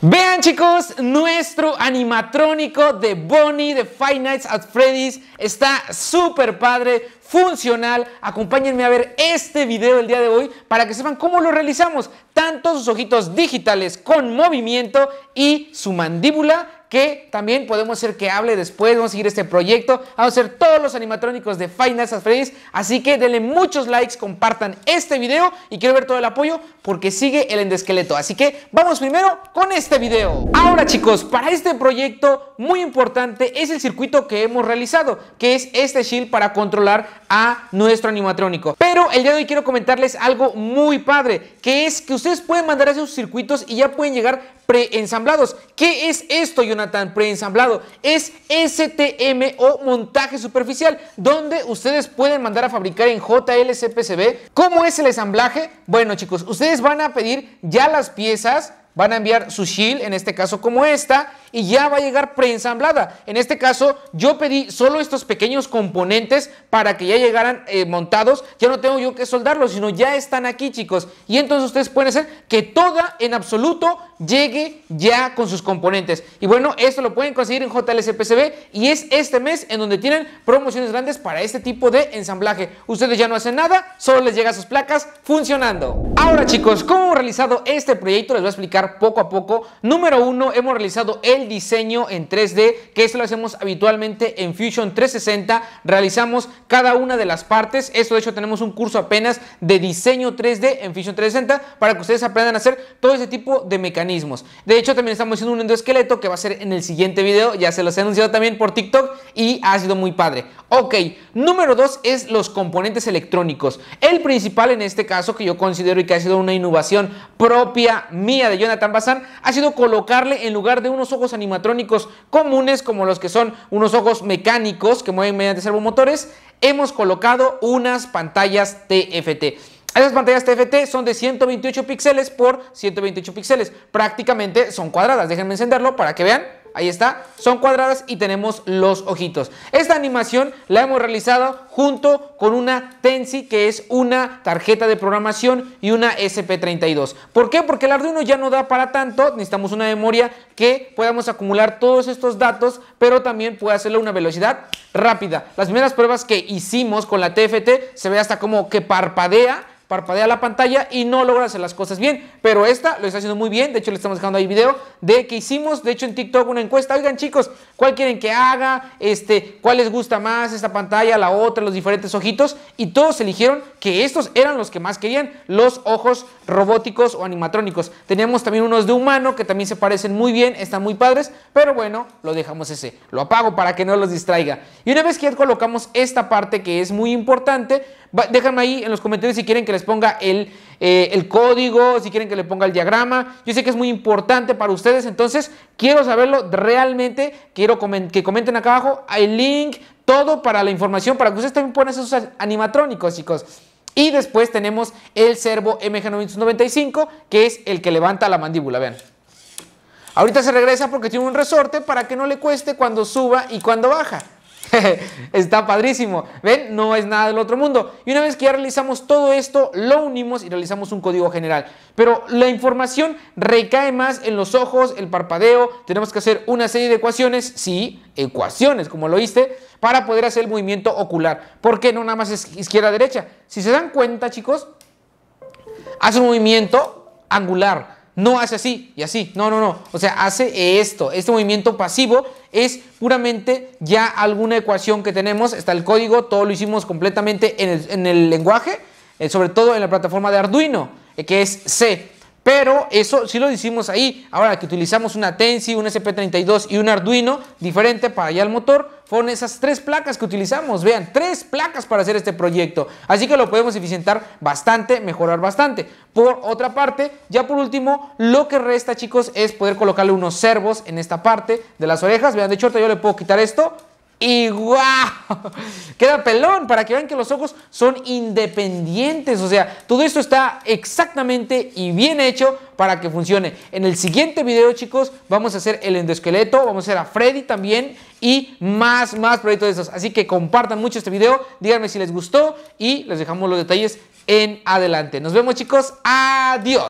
Vean chicos, nuestro animatrónico de Bonnie de Five Nights at Freddy's está súper padre, funcional. Acompáñenme a ver este video el día de hoy para que sepan cómo lo realizamos. Tanto sus ojitos digitales con movimiento y su mandíbula que también podemos hacer que hable después, vamos a seguir este proyecto, vamos a hacer todos los animatrónicos de Final Nights así que denle muchos likes, compartan este video y quiero ver todo el apoyo porque sigue el endesqueleto, así que vamos primero con este video. Ahora chicos, para este proyecto muy importante es el circuito que hemos realizado, que es este shield para controlar a nuestro animatrónico, pero el día de hoy quiero comentarles algo muy padre, que es que ustedes pueden mandar a sus circuitos y ya pueden llegar preensamblados. ¿Qué es esto, tan preensamblado. Es STM o montaje superficial, donde ustedes pueden mandar a fabricar en JLCPCB. ¿Cómo es el ensamblaje? Bueno, chicos, ustedes van a pedir ya las piezas van a enviar su shield, en este caso como esta, y ya va a llegar preensamblada. En este caso, yo pedí solo estos pequeños componentes para que ya llegaran eh, montados. Ya no tengo yo que soldarlos, sino ya están aquí, chicos. Y entonces ustedes pueden hacer que toda en absoluto llegue ya con sus componentes. Y bueno, esto lo pueden conseguir en JLSPCB y es este mes en donde tienen promociones grandes para este tipo de ensamblaje. Ustedes ya no hacen nada, solo les llega sus placas funcionando. Ahora chicos, ¿cómo hemos realizado este proyecto? Les voy a explicar poco a poco. Número uno, hemos realizado el diseño en 3D, que esto lo hacemos habitualmente en Fusion 360. Realizamos cada una de las partes. Esto de hecho tenemos un curso apenas de diseño 3D en Fusion 360 para que ustedes aprendan a hacer todo ese tipo de mecanismos de hecho, también estamos haciendo un endoesqueleto que va a ser en el siguiente video. Ya se los he anunciado también por TikTok y ha sido muy padre. Ok, número dos es los componentes electrónicos. El principal en este caso que yo considero y que ha sido una innovación propia mía de Jonathan Bazán ha sido colocarle en lugar de unos ojos animatrónicos comunes como los que son unos ojos mecánicos que mueven mediante servomotores, hemos colocado unas pantallas TFT. Esas pantallas TFT son de 128 píxeles por 128 píxeles. Prácticamente son cuadradas. Déjenme encenderlo para que vean. Ahí está, son cuadradas y tenemos los ojitos. Esta animación la hemos realizado junto con una Tensi que es una tarjeta de programación y una SP32. ¿Por qué? Porque el Arduino ya no da para tanto, necesitamos una memoria que podamos acumular todos estos datos, pero también puede hacerlo a una velocidad rápida. Las primeras pruebas que hicimos con la TFT se ve hasta como que parpadea parpadea la pantalla y no logra hacer las cosas bien. Pero esta lo está haciendo muy bien. De hecho, le estamos dejando ahí video de que hicimos, de hecho, en TikTok una encuesta. Oigan, chicos, ¿cuál quieren que haga? Este, ¿Cuál les gusta más? Esta pantalla, la otra, los diferentes ojitos. Y todos eligieron que estos eran los que más querían, los ojos robóticos o animatrónicos. Teníamos también unos de humano que también se parecen muy bien, están muy padres. Pero bueno, lo dejamos ese. Lo apago para que no los distraiga. Y una vez que ya colocamos esta parte que es muy importante, Déjame ahí en los comentarios si quieren que les ponga eh, el, código, si quieren que le ponga el diagrama. Yo sé que es muy importante para ustedes, entonces quiero saberlo realmente. Quiero que comenten acá abajo el link, todo para la información, para que ustedes también puedan hacer sus animatrónicos, chicos. Y después tenemos el servo MG995, que es el que levanta la mandíbula, vean. Ahorita se regresa porque tiene un resorte para que no le cueste cuando suba y cuando baja. Está padrísimo. ¿Ven? No es nada del otro mundo. Y una vez que ya realizamos todo esto, lo unimos y realizamos un código general. Pero la información recae más en los ojos, el parpadeo. Tenemos que hacer una serie de ecuaciones, sí, ecuaciones, como lo oíste, para poder hacer el movimiento ocular. ¿Por qué no nada más es izquierda-derecha. Si se dan cuenta, chicos, hace un movimiento angular no hace así y así. No, no, no. O sea, hace esto. Este movimiento pasivo es puramente ya alguna ecuación que tenemos. Está el código, todo lo hicimos completamente en el, lenguaje, eh, sobre todo en la plataforma de Arduino, eh, que es C. Pero eso sí lo hicimos ahí. Ahora que utilizamos una Tensi, un SP32 y un Arduino diferente para allá el motor, fueron esas tres placas que utilizamos. Vean, tres placas para hacer este proyecto. Así que lo podemos eficientar bastante, mejorar bastante. Por otra parte, ya por último, lo que resta, chicos, es poder colocarle unos servos en esta parte de las orejas. Vean, de hecho, ahorita yo le puedo quitar esto y ¡guau! Queda pelón para que vean que los ojos son independientes. O sea, todo esto está exactamente y bien hecho para que funcione. En el siguiente video, chicos, vamos a hacer el endoesqueleto, vamos a hacer a Freddy también y más, más proyectos de esos. Así que compartan mucho este video, díganme si les gustó y les dejamos los detalles en adelante. Nos vemos, chicos. Adiós.